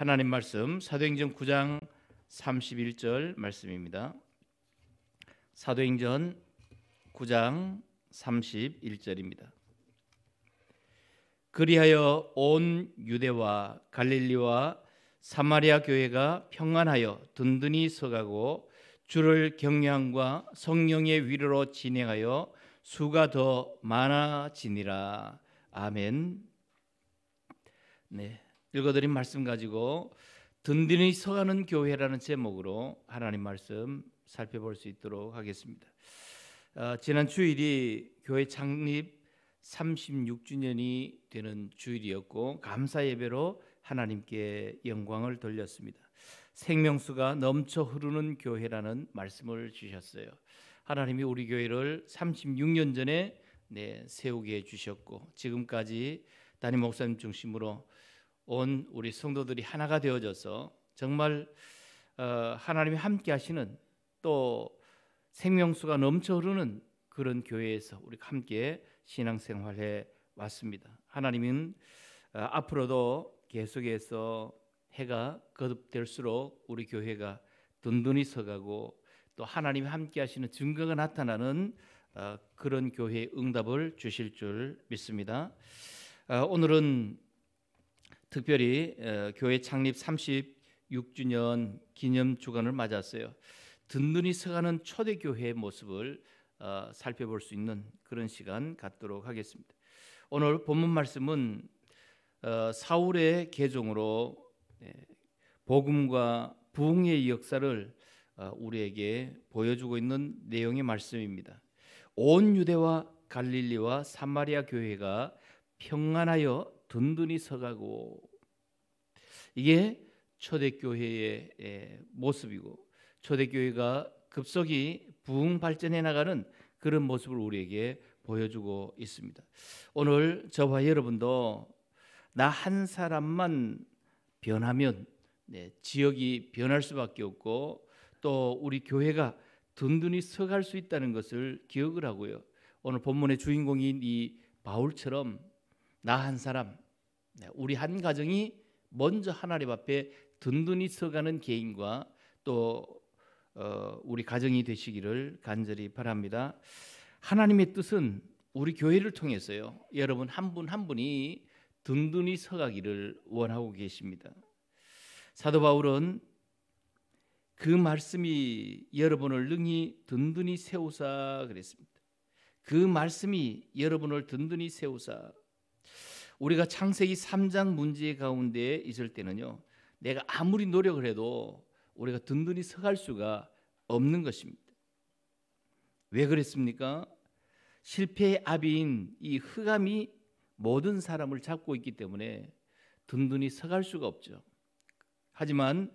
하나님 말씀 사도행전 9장 31절 말씀입니다. 사도행전 9장 31절입니다. 그리하여 온 유대와 갈릴리와 사마리아 교회가 평안하여 든든히 서가고 주를 경량과 성령의 위로로 진행하여 수가 더 많아지니라. 아멘. 네. 읽어드린 말씀 가지고 든든히 서가는 교회라는 제목으로 하나님 말씀 살펴볼 수 있도록 하겠습니다. 어, 지난 주일이 교회 창립 36주년이 되는 주일이었고 감사 예배로 하나님께 영광을 돌렸습니다. 생명수가 넘쳐 흐르는 교회라는 말씀을 주셨어요. 하나님이 우리 교회를 36년 전에 네, 세우게 해 주셨고 지금까지 담임 목사님 중심으로 온 우리 성도들이 하나가 되어져서 정말 어, 하나님이 함께 하시는 또 생명수가 넘쳐 흐르는 그런 교회에서 우리 함께 신앙생활해 왔습니다. 하나님은 어, 앞으로도 계속해서 해가 거듭될수록 우리 교회가 든든히 서가고 또 하나님이 함께 하시는 증거가 나타나는 어, 그런 교회의 응답을 주실 줄 믿습니다. 오늘은 특별히 어, 교회 창립 36주년 기념 주간을 맞았어요. 든든히 서가는 초대 교회의 모습을 어, 살펴볼 수 있는 그런 시간 갖도록 하겠습니다. 오늘 본문 말씀은 어, 사울의 개종으로 예, 복음과 부흥의 역사를 우리에게 보여주고 있는 내용의 말씀입니다. 온 유대와 갈릴리와 사마리아 교회가 평안하여 든든히 서가고 이게 초대교회의 예, 모습이고 초대교회가 급속히 부흥 발전해 나가는 그런 모습을 우리에게 보여주고 있습니다. 오늘 저와 여러분도 나 한 사람만 변하면 네, 지역이 변할 수밖에 없고 또 우리 교회가 든든히 서갈 수 있다는 것을 기억을 하고요. 오늘 본문의 주인공인 이 바울처럼 나 한 사람 네, 우리 한 가정이 먼저 하나님 앞에 든든히 서가는 개인과 또 어, 우리 가정이 되시기를 간절히 바랍니다. 하나님의 뜻은 우리 교회를 통해서요. 여러분 한 분 한 분이 든든히 서가기를 원하고 계십니다. 사도 바울은 그 말씀이 여러분을 능히 든든히 세우사 그랬습니다. 그 말씀이 여러분을 든든히 세우사 우리가 창세기 3장 문제 가운데 있을 때는요. 내가 아무리 노력을 해도 우리가 든든히 서갈 수가 없는 것입니다. 왜 그랬습니까? 실패의 아비인 이 흑암이 모든 사람을 잡고 있기 때문에 든든히 서갈 수가 없죠. 하지만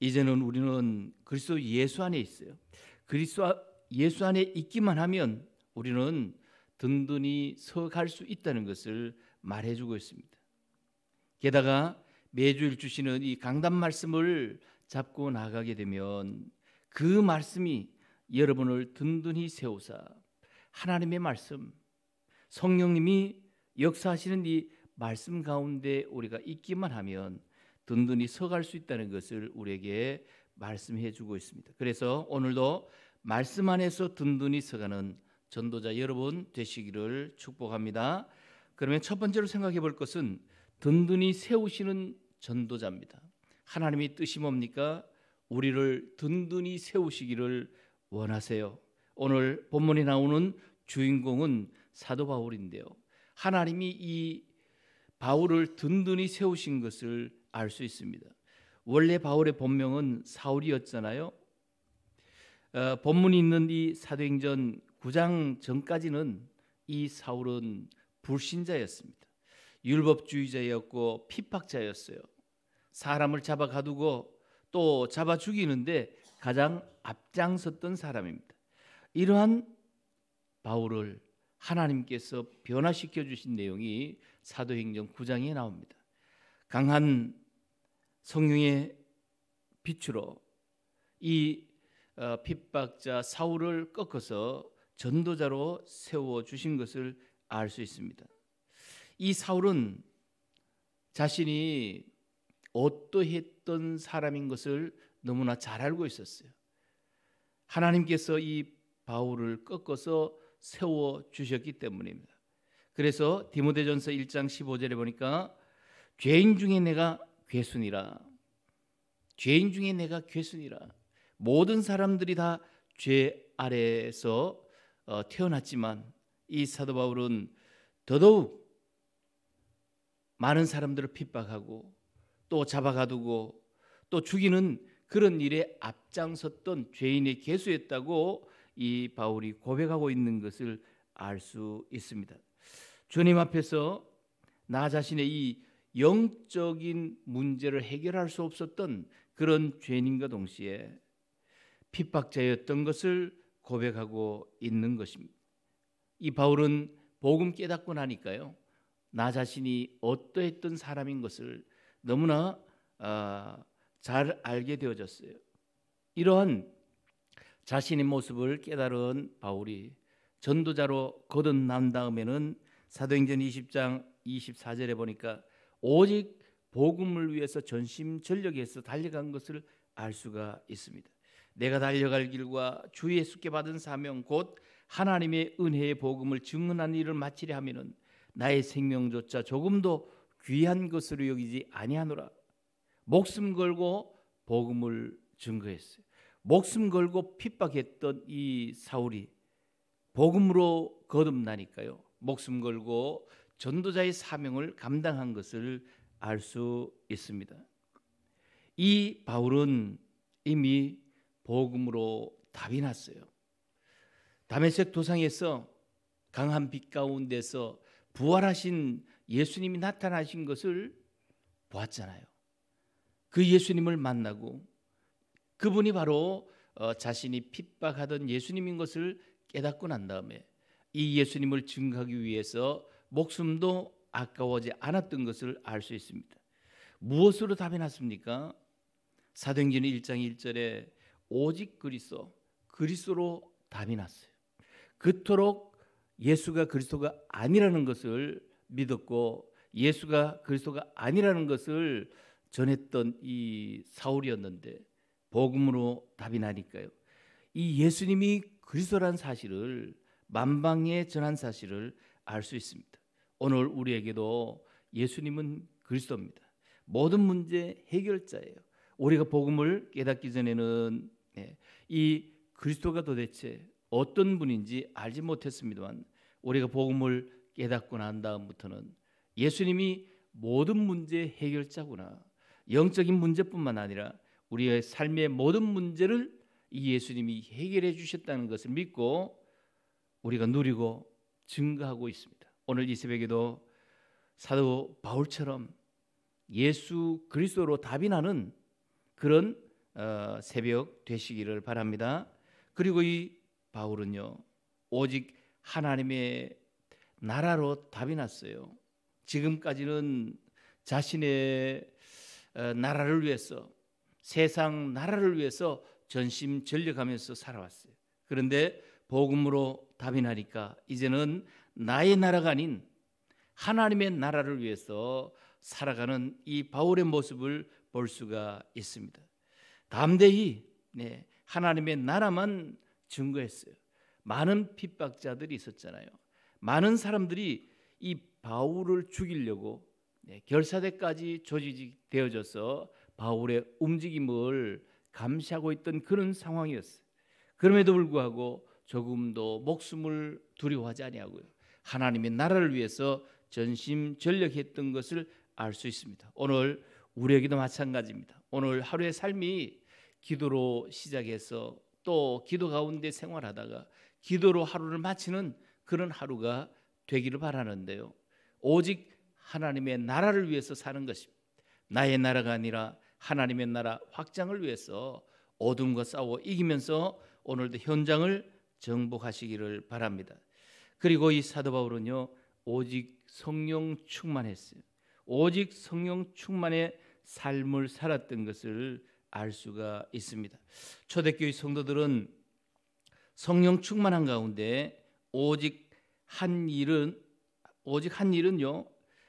이제는 우리는 그리스도 예수 안에 있어요. 그리스도 예수 안에 있기만 하면 우리는 든든히 서갈 수 있다는 것을 말해주고 있습니다. 게다가 매주일 주시는 이 강단 말씀을 잡고 나가게 되면 그 말씀이 여러분을 든든히 세우사 하나님의 말씀, 성령님이 역사하시는 이 말씀 가운데 우리가 있기만 하면 든든히 서갈 수 있다는 것을 우리에게 말씀해 주고 있습니다. 그래서 오늘도 말씀 안에서 든든히 서가는 전도자 여러분 되시기를 축복합니다. 그러면 첫 번째로 생각해 볼 것은 든든히 세우시는 전도자입니다. 하나님의 뜻이 뭡니까? 우리를 든든히 세우시기를 원하세요. 오늘 본문에 나오는 주인공은 사도 바울인데요. 하나님이 이 바울을 든든히 세우신 것을 알 수 있습니다. 원래 바울의 본명은 사울이었잖아요. 어, 본문이 있는 이 사도행전 9장 전까지는 이 사울은 불신자였습니다. 율법주의자였고 핍박자였어요. 사람을 잡아 가두고 또 잡아 죽이는데 가장 앞장섰던 사람입니다. 이러한 바울을 하나님께서 변화시켜 주신 내용이 사도행전 9장에 나옵니다. 강한 성령의 빛으로 이 어, 핍박자 사울을 꺾어서 전도자로 세워 주신 것을 알수 있습니다. 이 사울은 자신이 어떠했던 사람인 것을 너무나 잘 알고 있었어요. 하나님께서 이 바울을 꺾어서 세워 주셨기 때문입니다. 그래서 디모데전서 1장 15절에 보니까 죄인 중에 내가 괴순이라 죄인 중에 내가 괴순이라 모든 사람들이 다 죄 아래에서 어, 태어났지만 이 사도 바울은 더더욱 많은 사람들을 핍박하고 또 잡아가두고 또 죽이는 그런 일에 앞장섰던 죄인의 개수였다고 이 바울이 고백하고 있는 것을 알 수 있습니다. 주님 앞에서 나 자신의 이 영적인 문제를 해결할 수 없었던 그런 죄인과 동시에 핍박자였던 것을 고백하고 있는 것입니다. 이 바울은 복음 깨닫고 나니까요. 나 자신이 어떠했던 사람인 것을 너무나 어, 잘 알게 되어졌어요. 이러한 자신의 모습을 깨달은 바울이 전도자로 거듭난 다음에는 사도행전 20장 24절에 보니까 오직 복음을 위해서 전심 전력에서 달려간 것을 알 수가 있습니다. 내가 달려갈 길과 주 예수께 받은 사명 곧 하나님의 은혜의 복음을 증언한 일을 마치려 하면은 나의 생명조차 조금도 귀한 것으로 여기지 아니하노라. 목숨 걸고 복음을 증거했어요. 목숨 걸고 핍박했던 이 사울이 복음으로 거듭나니까요. 목숨 걸고 전도자의 사명을 감당한 것을 알 수 있습니다. 이 바울은 이미 복음으로 답이 났어요. 다메섹 도상에서 강한 빛 가운데서 부활하신 예수님이 나타나신 것을 보았잖아요. 그 예수님을 만나고 그분이 바로 어, 자신이 핍박하던 예수님인 것을 깨닫고 난 다음에 이 예수님을 증가하기 위해서 목숨도 아까워지 않았던 것을 알 수 있습니다. 무엇으로 답해놨습니까? 사도행전 1장 1절에 오직 그리스도 그리스도로 답이 났어요. 그토록 예수가 그리스도가 아니라는 것을 믿었고 예수가 그리스도가 아니라는 것을 전했던 이 사울이었는데 복음으로 답이 나니까요. 이 예수님이 그리스도란 사실을 만방에 전한 사실을 알 수 있습니다. 오늘 우리에게도 예수님은 그리스도입니다. 모든 문제 해결자예요. 우리가 복음을 깨닫기 전에는 네, 이 그리스도가 도대체 어떤 분인지 알지 못했습니다만 우리가 복음을 깨닫고 난 다음부터는 예수님이 모든 문제 해결자구나. 영적인 문제뿐만 아니라 우리의 삶의 모든 문제를 이 예수님이 해결해 주셨다는 것을 믿고 우리가 누리고 증가하고 있습니다. 오늘 이 새벽에도 사도 바울처럼 예수 그리스도로 답이 나는 그런 어, 새벽 되시기를 바랍니다. 그리고 이 바울은요 오직 하나님의 나라로 답이 났어요. 지금까지는 자신의 어, 나라를 위해서 세상 나라를 위해서 전심 전력하면서 살아왔어요. 그런데 복음으로 답이 나니까 이제는 나의 나라가 아닌 하나님의 나라를 위해서 살아가는 이 바울의 모습을 볼 수가 있습니다. 담대히 네, 하나님의 나라만 증거했어요. 많은 핍박자들이 있었잖아요. 많은 사람들이 이 바울을 죽이려고 예, 결사대까지 조직이 되어져서 바울의 움직임을 감시하고 있던 그런 상황이었어요. 그럼에도 불구하고 조금도 목숨을 두려워하지 아니하고요. 하나님의 나라를 위해서 전심 전력했던 것을 알 수 있습니다. 오늘 우리에게도 마찬가지입니다. 오늘 하루의 삶이 기도로 시작해서 또 기도 가운데 생활하다가 기도로 하루를 마치는 그런 하루가 되기를 바라는데요. 오직 하나님의 나라를 위해서 사는 것입니다. 나의 나라가 아니라 하나님의 나라 확장을 위해서 어둠과 싸워 이기면서 오늘도 현장을 정복하시기를 바랍니다. 그리고 이 사도 바울은요. 오직 성령 충만했어요. 오직 성령 충만의 삶을 살았던 것을 알 수가 있습니다. 초대교회 성도들은 성령 충만한 가운데 오직 한 일은 오직 한 일은요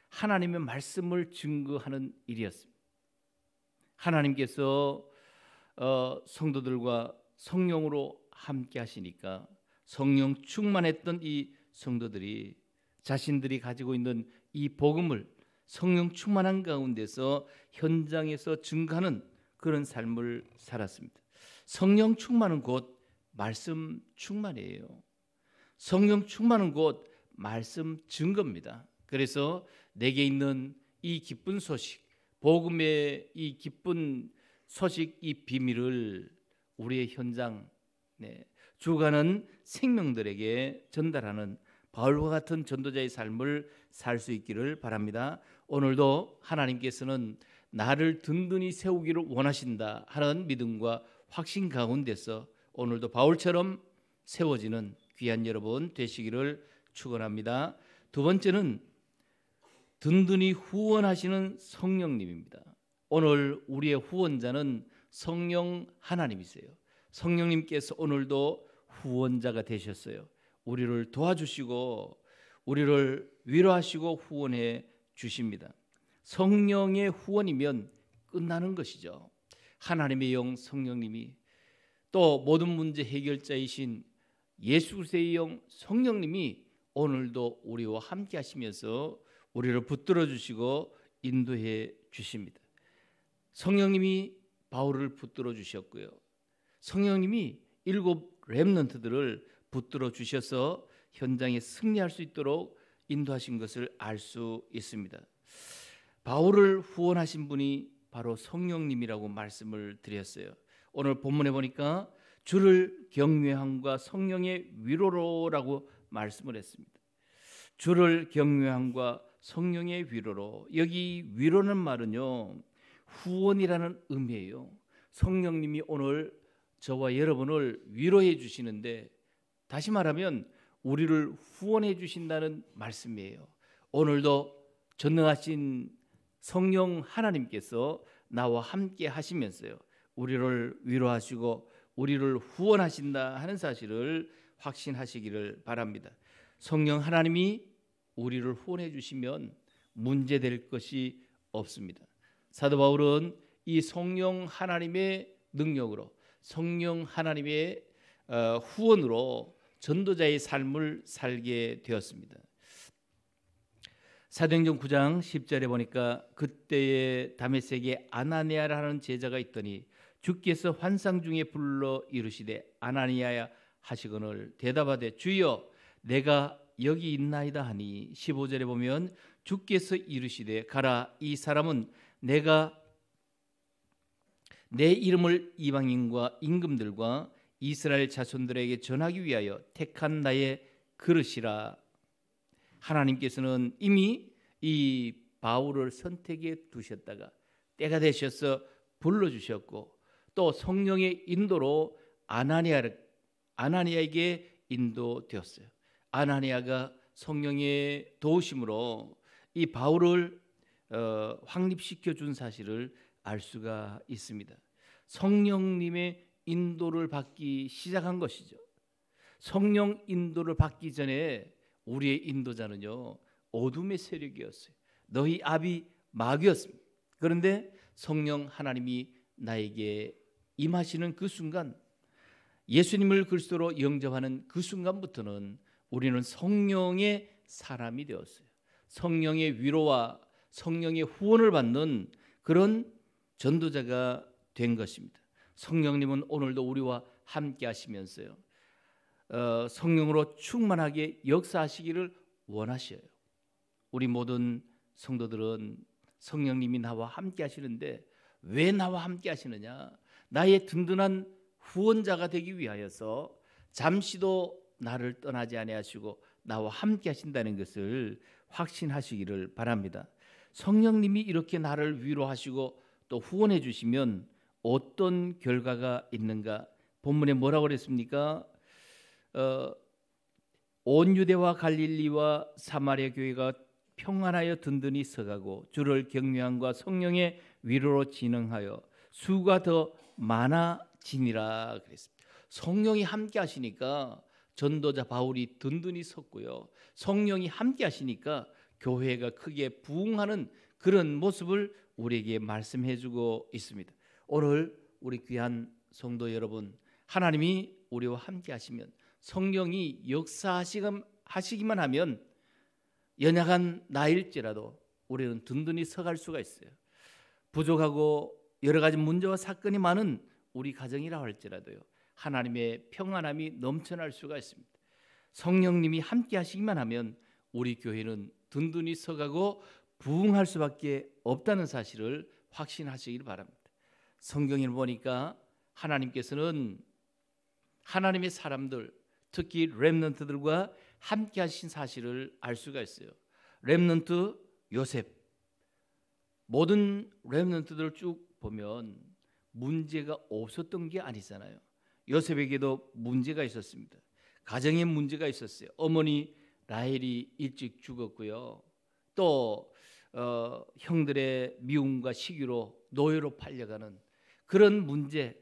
하나님의 말씀을 증거하는 일이었습니다. 하나님께서 어, 성도들과 성령으로 함께 하시니까 성령 충만했던 이 성도들이 자신들이 가지고 있는 이 복음을 성령 충만한 가운데서 현장에서 증가하는 그런 삶을 살았습니다. 성령 충만은 곧 말씀 충만이에요. 성령 충만은 곧 말씀 증거입니다. 그래서 내게 있는 이 기쁜 소식, 복음의 이 기쁜 소식, 이 비밀을 우리의 현장, 네, 죽가는 생명들에게 전달하는 바울과 같은 전도자의 삶을 살 수 있기를 바랍니다. 오늘도 하나님께서는 나를 든든히 세우기를 원하신다 하는 믿음과 확신 가운데서 오늘도 바울처럼 세워지는 귀한 여러분 되시기를 축원합니다. 두 번째는 든든히 후원하시는 성령님입니다. 오늘 우리의 후원자는 성령 하나님이세요. 성령님께서 오늘도 후원자가 되셨어요. 우리를 도와주시고 우리를 위로하시고 후원해 주십니다. 성령의 후원이면 끝나는 것이죠. 하나님의 영 성령님이 또 모든 문제 해결자이신 예수 의영 성령님이 오늘도 우리와 함께 하시면서 우리를 붙들어 주시고 인도해 주십니다. 성령님이 바울을 붙들어 주셨고요. 성령님이 일곱 렘넌트들을 붙들어 주셔서 현장에 승리할 수 있도록 인도하신 것을 알 수 있습니다. 바울을 후원하신 분이 바로 성령님이라고 말씀을 드렸어요. 오늘 본문에 보니까 주를 경외함과 성령의 위로로라고 말씀을 했습니다. 주를 경외함과 성령의 위로로 여기 위로는 말은요 후원이라는 의미예요. 성령님이 오늘 저와 여러분을 위로해 주시는데 다시 말하면 우리를 후원해 주신다는 말씀이에요. 오늘도 전능하신 성령 하나님께서 나와 함께 하시면서요. 우리를 위로하시고 우리를 후원하신다 하는 사실을 확신하시기를 바랍니다. 성령 하나님이 우리를 후원해 주시면 문제될 것이 없습니다. 사도 바울은 이 성령 하나님의 능력으로 성령 하나님의 어, 후원으로 전도자의 삶을 살게 되었습니다. 사도행전 9장 10절에 보니까 그때에 다메섹에 아나니아라 는 제자가 있더니 주께서 환상 중에 불러 이르시되 아나니아야 하시거늘 대답하되 주여 내가 여기 있나이다 하니 15절에 보면 주께서 이르시되 가라 이 사람은 내가 내 이름을 이방인과 임금들과 이스라엘 자손들에게 전하기 위하여 택한 나의 그릇이라 하나님께서는 이미 이 바울을 선택해 두셨다가 때가 되셔서 불러 주셨고 또 성령의 인도로 아나니아 아나니아에게 인도되었어요. 아나니아가 성령의 도우심으로 이 바울을 어, 확립시켜 준 사실을 알 수가 있습니다. 성령님의 인도를 받기 시작한 것이죠. 성령 인도를 받기 전에 우리의 인도자는요 어둠의 세력이었어요. 너희 아비 마귀였습니다. 그런데 성령 하나님이 나에게 임하시는 그 순간 예수님을 그리스도로 영접하는 그 순간부터는 우리는 성령의 사람이 되었어요. 성령의 위로와 성령의 후원을 받는 그런 전도자가 된 것입니다. 성령님은 오늘도 우리와 함께 하시면서요. 어, 성령으로 충만하게 역사하시기를 원하셔요. 우리 모든 성도들은 성령님이 나와 함께 하시는데 왜 나와 함께 하시느냐? 나의 든든한 후원자가 되기 위하여서 잠시도 나를 떠나지 아니하시고 나와 함께 하신다는 것을 확신하시기를 바랍니다. 성령님이 이렇게 나를 위로하시고 또 후원해 주시면 어떤 결과가 있는가? 본문에 뭐라고 그랬습니까? 어, 온 유대와 갈릴리와 사마리아 교회가 평안하여 든든히 서가고 주를 경외함과 성령의 위로로 진흥하여 수가 더 많아지니라 그랬습니다. 성령이 함께 하시니까 전도자 바울이 든든히 섰고요. 성령이 함께 하시니까 교회가 크게 부흥하는 그런 모습을 우리에게 말씀해 주고 있습니다. 오늘 우리 귀한 성도 여러분 하나님이 우리와 함께 하시면 성령이 역사하시기만 하면 연약한 나일지라도 우리는 든든히 서갈 수가 있어요. 부족하고 여러 가지 문제와 사건이 많은 우리 가정이라 할지라도요. 하나님의 평안함이 넘쳐날 수가 있습니다. 성령님이 함께 하시기만 하면 우리 교회는 든든히 서가고 부흥할 수밖에 없다는 사실을 확신하시길 바랍니다. 성경을 보니까 하나님께서는 하나님의 사람들 특히 렘넌트들과 함께 하신 사실을 알 수가 있어요. 렘넌트 요셉 모든 렘넌트들 쭉 보면 문제가 없었던 게 아니잖아요. 요셉에게도 문제가 있었습니다. 가정에 문제가 있었어요. 어머니 라헬이 일찍 죽었고요. 또 어, 형들의 미움과 시기로 노예로 팔려가는 그런 문제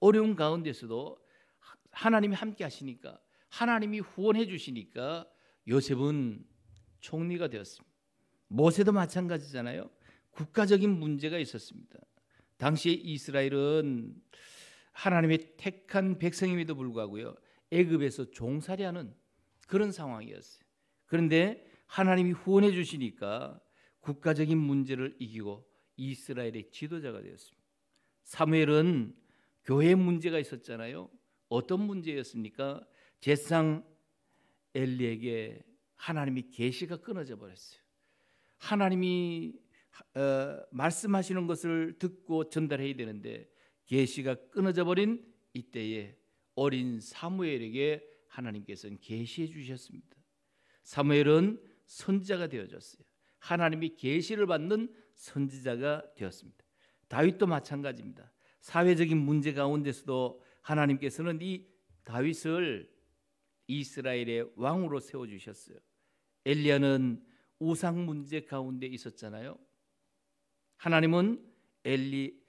어려운 가운데서도 하나님이 함께 하시니까 하나님이 후원해 주시니까 요셉은 총리가 되었습니다. 모세도 마찬가지잖아요. 국가적인 문제가 있었습니다. 당시에 이스라엘은 하나님의 택한 백성임에도 불구하고요. 애굽에서 종살이하는 그런 상황이었어요. 그런데 하나님이 후원해 주시니까 국가적인 문제를 이기고 이스라엘의 지도자가 되었습니다. 사무엘은 교회 문제가 있었잖아요. 어떤 문제였습니까? 제상 엘리에게 하나님이 계시가 끊어져 버렸어요. 하나님이 어, 말씀하시는 것을 듣고 전달해야 되는데 계시가 끊어져 버린 이때에 어린 사무엘에게 하나님께서는 계시해 주셨습니다. 사무엘은 선지자가 되어졌어요. 하나님이 계시를 받는 선지자가 되었습니다. 다윗도 마찬가지입니다. 사회적인 문제 가운데서도 하나님께서는 이 다윗을 이스라엘의 왕으로 세워 주셨어요. 엘리야는 우상 문제 가운데 있었잖아요. 하나님은 엘리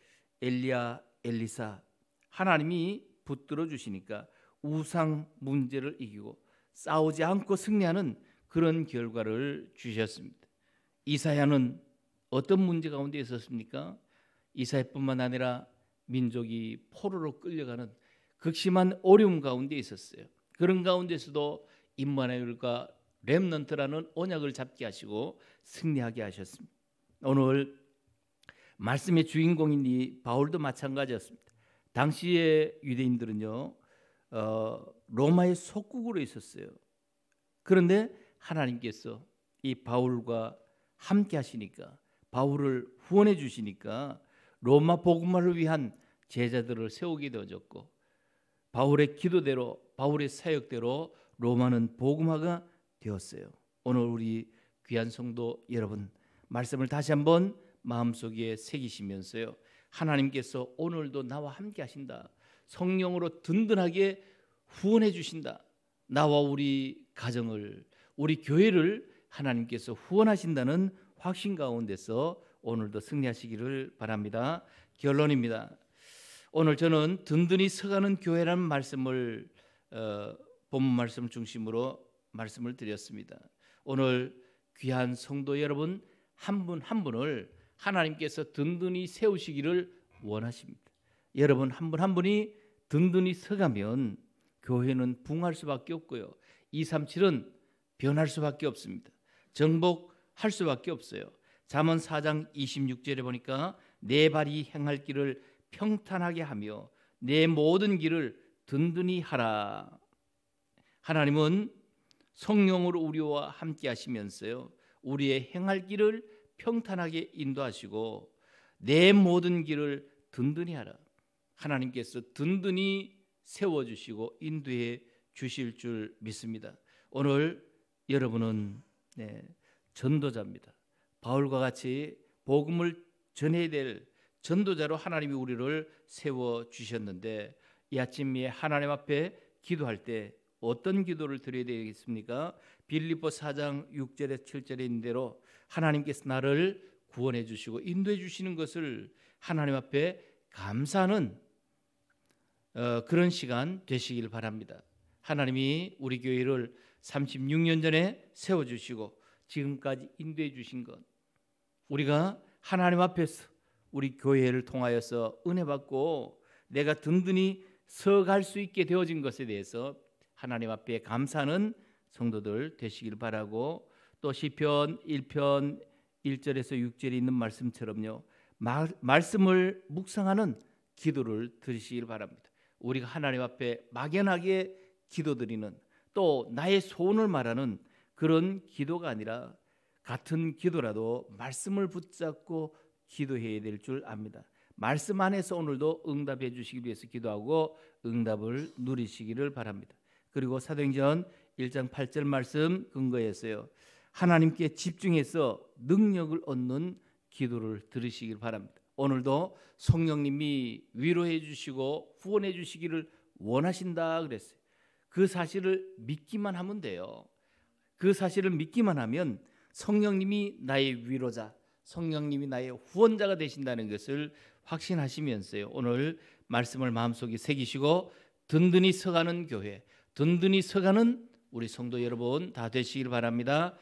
엘리야 엘리사 하나님이 붙들어 주시니까 우상 문제를 이기고 싸우지 않고 승리하는 그런 결과를 주셨습니다. 이사야는 어떤 문제 가운데 있었습니까? 이사야뿐만 아니라 민족이 포로로 끌려가는 극심한 어려움 가운데 있었어요. 그런 가운데서도 임마누엘과 렘넌트라는 언약을 잡게 하시고 승리하게 하셨습니다. 오늘 말씀의 주인공인 이 바울도 마찬가지였습니다. 당시의 유대인들은요 어, 로마의 속국으로 있었어요. 그런데 하나님께서 이 바울과 함께 하시니까 바울을 후원해 주시니까 로마 복음화를 위한 제자들을 세우게 되어졌고 바울의 기도대로 바울의 사역대로 로마는 복음화가 되었어요. 오늘 우리 귀한 성도 여러분 말씀을 다시 한번 마음속에 새기시면서요. 하나님께서 오늘도 나와 함께 하신다. 성령으로 든든하게 후원해 주신다. 나와 우리 가정을 우리 교회를 하나님께서 후원하신다는 확신 가운데서 오늘도 승리하시기를 바랍니다. 결론입니다. 오늘 저는 든든히 서가는 교회라는 말씀을 어, 본 말씀 중심으로 말씀을 드렸습니다. 오늘 귀한 성도 여러분 한 분한 한 분을 하나님께서 든든히 세우시기를 원하십니다. 여러분 한 분한 한 분이 든든히 서가면 교회는 붕할 수밖에 없고요. 237은 변할 수밖에 없습니다. 정복할 수밖에 없어요. 잠언 4장 26절에 보니까 내 네 발이 행할 길을 평탄하게 하며 내 모든 길을 든든히 하라. 하나님은 성령으로 우리와 함께 하시면서요. 우리의 행할 길을 평탄하게 인도하시고 내 모든 길을 든든히 하라. 하나님께서 든든히 세워 주시고 인도해 주실 줄 믿습니다. 오늘 여러분은 네, 전도자입니다. 바울과 같이 복음을 전해야 될 전도자로 하나님이 우리를 세워 주셨는데 이 아침에 하나님 앞에 기도할 때 어떤 기도를 드려야 되겠습니까? 빌립보 4장 6절에서 7절에 있는 대로 하나님께서 나를 구원해 주시고 인도해 주시는 것을 하나님 앞에 감사는 어, 그런 시간 되시길 바랍니다. 하나님이 우리 교회를 36년 전에 세워 주시고 지금까지 인도해 주신 것 우리가 하나님 앞에서 우리 교회를 통하여서 은혜 받고 내가 든든히 서갈 수 있게 되어진 것에 대해서 하나님 앞에 감사는 성도들 되시길 바라고 또 시편 1편 1절에서 6절에 있는 말씀처럼요. 마, 말씀을 묵상하는 기도를 드리시길 바랍니다. 우리가 하나님 앞에 막연하게 기도드리는 또 나의 소원을 말하는 그런 기도가 아니라 같은 기도라도 말씀을 붙잡고 기도해야 될 줄 압니다. 말씀 안에서 오늘도 응답해 주시기 위해서 기도하고 응답을 누리시기를 바랍니다. 그리고 사도행전 1장 8절 말씀 근거했어요. 하나님께 집중해서 능력을 얻는 기도를 들으시길 바랍니다. 오늘도 성령님이 위로해 주시고 후원해 주시기를 원하신다 그랬어요. 그 사실을 믿기만 하면 돼요. 그 사실을 믿기만 하면 성령님이 나의 위로자, 성령님이 나의 후원자가 되신다는 것을 확신하시면서요. 오늘 말씀을 마음속에 새기시고 든든히 서가는 교회, 든든히 서가는 우리 성도 여러분 다 되시길 바랍니다.